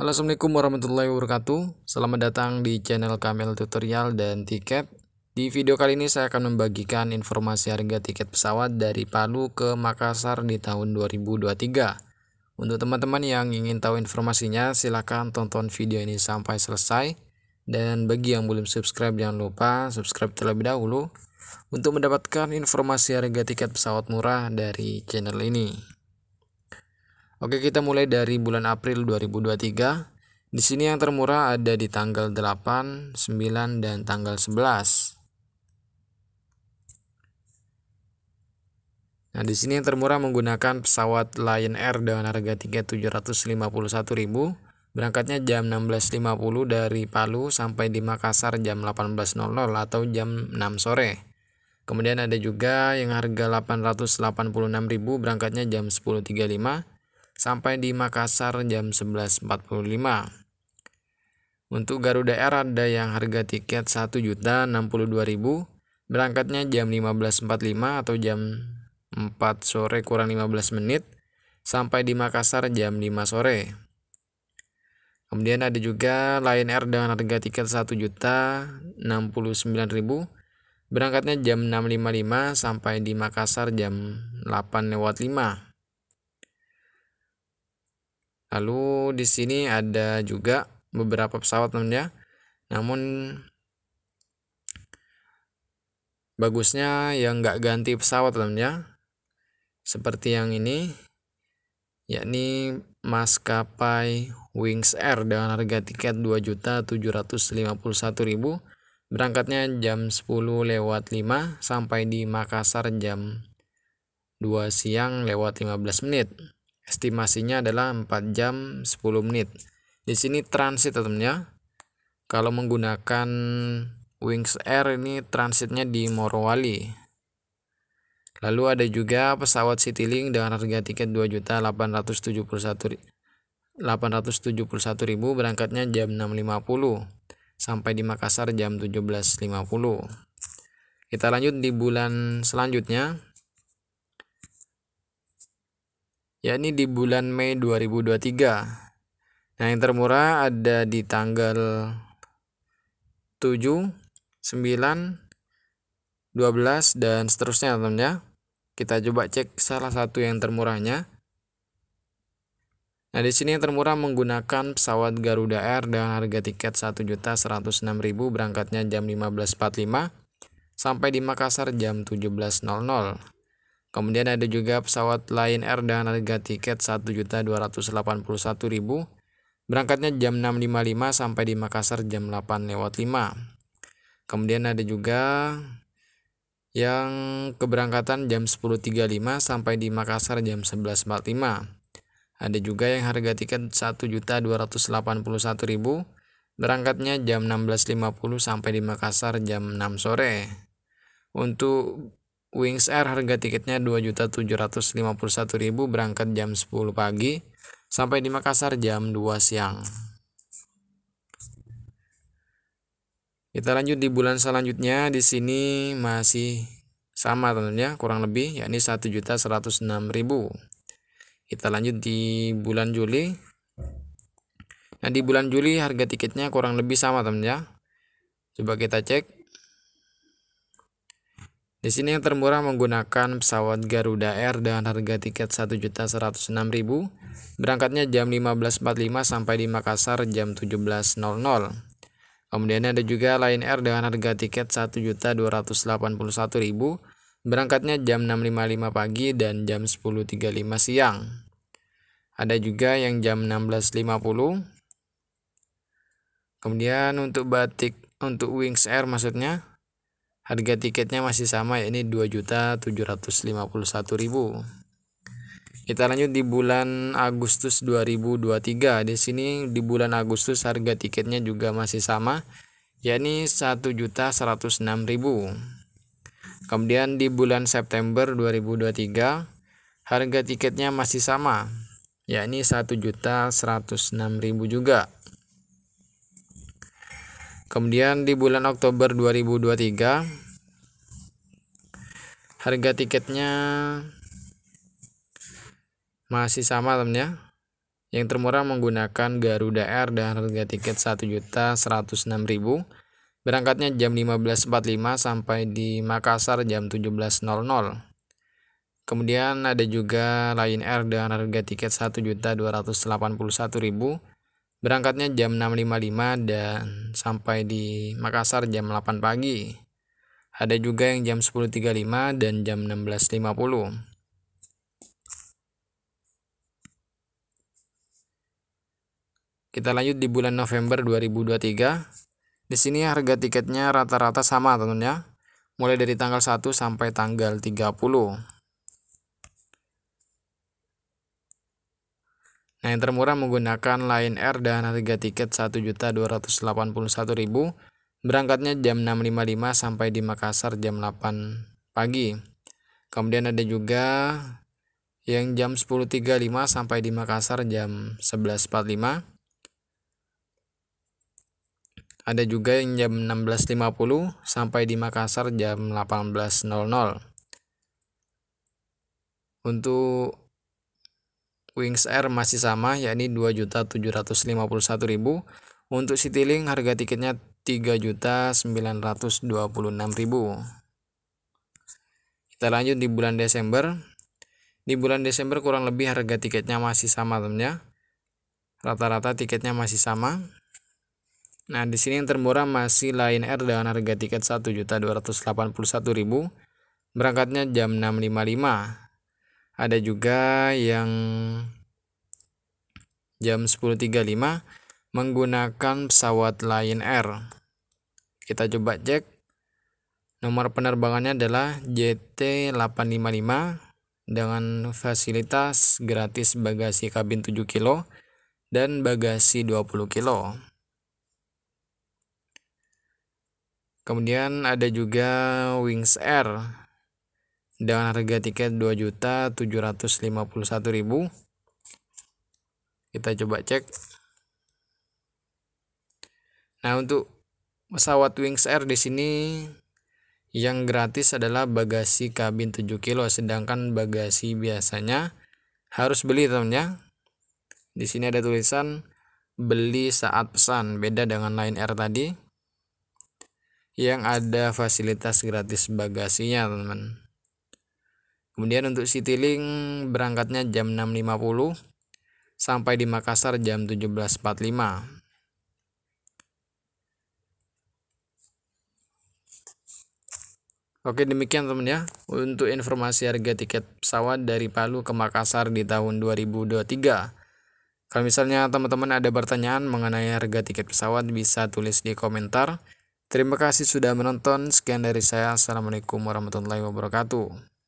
Halo assalamualaikum warahmatullahi wabarakatuh Selamat datang di channel Kamel Tutorial dan Tiket Di video kali ini saya akan membagikan informasi harga tiket pesawat dari Palu ke Makassar di tahun 2023 Untuk teman-teman yang ingin tahu informasinya silahkan tonton video ini sampai selesai Dan bagi yang belum subscribe jangan lupa subscribe terlebih dahulu Untuk mendapatkan informasi harga tiket pesawat murah dari channel ini Oke, kita mulai dari bulan April 2023. Di sini yang termurah ada di tanggal 8, 9, dan tanggal 11. Nah, di sini yang termurah menggunakan pesawat Lion Air dengan harga tiket 751.000. Berangkatnya jam 16.50 dari Palu sampai di Makassar jam 18.00 atau jam 6 sore. Kemudian ada juga yang harga 886.000 berangkatnya jam 10.35 sampai di Makassar jam 11.45. Untuk Garuda Air ada yang harga tiket 1.062.000, berangkatnya jam 15.45 atau jam 4 sore kurang 15 menit, sampai di Makassar jam 5 sore. Kemudian ada juga Lion Air dengan harga tiket 1.069.000, berangkatnya jam 6.55 sampai di Makassar jam 8 lewat 5. Lalu di sini ada juga beberapa pesawat teman ya. Namun bagusnya yang nggak ganti pesawat teman ya. Seperti yang ini yakni maskapai Wings Air dengan harga tiket 2.751.000 berangkatnya jam 10 lewat 5 sampai di Makassar jam 2 siang lewat 15 menit estimasinya adalah 4 jam 10 menit. Di sini transit temennya. Kalau menggunakan Wings Air ini transitnya di Morowali. Lalu ada juga pesawat Citylink dengan harga tiket 2.871 871.000 berangkatnya jam 6.50 sampai di Makassar jam 17.50. Kita lanjut di bulan selanjutnya yakni di bulan Mei 2023. Nah, yang termurah ada di tanggal 7, 9, 12 dan seterusnya teman teman ya. Kita coba cek salah satu yang termurahnya. Nah, di sini yang termurah menggunakan pesawat Garuda Air dengan harga tiket 1.106.000 berangkatnya jam 15.45 sampai di Makassar jam 17.00. Kemudian ada juga pesawat Lion Air dengan harga tiket 1.281.000. Berangkatnya jam 6.55 sampai di Makassar jam 8 lewat 5. Kemudian ada juga yang keberangkatan jam 10.35 sampai di Makassar jam 11.45. Ada juga yang harga tiket 1.281.000, berangkatnya jam 16.50 sampai di Makassar jam 6 sore. Untuk Wings Air harga tiketnya 2.751.000 berangkat jam 10 pagi sampai di Makassar jam 2 siang. Kita lanjut di bulan selanjutnya di sini masih sama tentunya kurang lebih yakni 1.106.000. Kita lanjut di bulan Juli. Nah, di bulan Juli harga tiketnya kurang lebih sama teman ya. Coba kita cek di sini yang termurah menggunakan pesawat Garuda Air dengan harga tiket 1.106.000. Berangkatnya jam 15.45 sampai di Makassar jam 17.00. Kemudian ada juga Lion Air dengan harga tiket 1.281.000. Berangkatnya jam 6.55 pagi dan jam 10.35 siang. Ada juga yang jam 16.50. Kemudian untuk batik untuk Wings Air maksudnya Harga tiketnya masih sama yakni 2.751.000. Kita lanjut di bulan Agustus 2023. Di sini di bulan Agustus harga tiketnya juga masih sama yakni 1.106.000. Kemudian di bulan September 2023 harga tiketnya masih sama yakni 1.106.000 juga. Kemudian di bulan Oktober 2023 harga tiketnya masih sama temen ya. Yang termurah menggunakan Garuda Air dan harga tiket 1.106.000. Berangkatnya jam 15.45 sampai di Makassar jam 17.00. Kemudian ada juga Lion Air dengan harga tiket 1.281.000 Berangkatnya jam 6.55 dan sampai di Makassar jam 8 pagi. Ada juga yang jam 10.35 dan jam 16.50. Kita lanjut di bulan November 2023. Di sini harga tiketnya rata-rata sama tentunya. Mulai dari tanggal 1 sampai tanggal 30. Nah, yang termurah menggunakan Lion Air dan harga tiket 1.281.000. Berangkatnya jam 6.55 sampai di Makassar jam 8 pagi. Kemudian ada juga yang jam 10.35 sampai di Makassar jam 11.45. Ada juga yang jam 16.50 sampai di Makassar jam 18.00. Untuk Wings Air masih sama yakni 2.751.000. Untuk Citylink harga tiketnya 3.926.000. Kita lanjut di bulan Desember. Di bulan Desember kurang lebih harga tiketnya masih sama temennya. Rata-rata tiketnya masih sama. Nah, di sini yang termurah masih Lion Air dengan harga tiket 1.281.000. Berangkatnya jam 6.55 ada juga yang jam 10.35 menggunakan pesawat Lion Air. Kita coba cek. Nomor penerbangannya adalah JT855 dengan fasilitas gratis bagasi kabin 7 kilo dan bagasi 20 kilo. Kemudian ada juga Wings Air dengan harga tiket 2.751.000 kita coba cek nah untuk pesawat Wings Air di sini yang gratis adalah bagasi kabin 7 kilo sedangkan bagasi biasanya harus beli teman ya. di sini ada tulisan beli saat pesan beda dengan Lion Air tadi yang ada fasilitas gratis bagasinya teman-teman Kemudian untuk Citylink berangkatnya jam 6.50 sampai di Makassar jam 17.45. Oke demikian teman ya untuk informasi harga tiket pesawat dari Palu ke Makassar di tahun 2023. Kalau misalnya teman-teman ada pertanyaan mengenai harga tiket pesawat bisa tulis di komentar. Terima kasih sudah menonton. Sekian dari saya. Assalamualaikum warahmatullahi wabarakatuh.